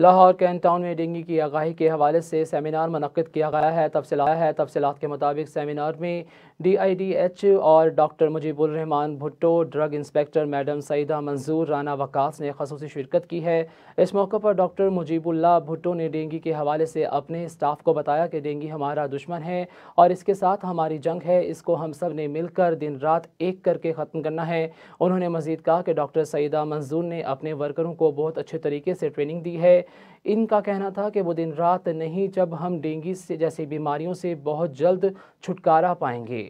लाहौर कैन टाउन में डेंगू की आगाही के हवाले से सेमिनार मनद किया गया है तफसला है तफसलत के मुताबिक सेमिनार में डी आई डी एच और doctor Mujibul Rehman Bhutto drug inspector madam Saeeda Manzoor Rana Waqas ने खसूस शिरकत की है इस मौके पर डॉक्टर मुजीबुल्ला भुट्टो ने डेंगी के हवाले से अपने स्टाफ को बताया कि डेंगी हमारा दुश्मन है और इसके साथ हमारी जंग है इसको हम सब ने मिलकर दिन रात एक करके ख़त्म करना है उन्होंने मजीद कहा कि डॉक्टर सईदा मंजूर ने अपने वर्करों को बहुत अच्छे तरीके से ट्रेनिंग दी है इनका कहना था कि वो दिन रात नहीं जब हम डेंगू से जैसी बीमारियों से बहुत जल्द छुटकारा पाएंगे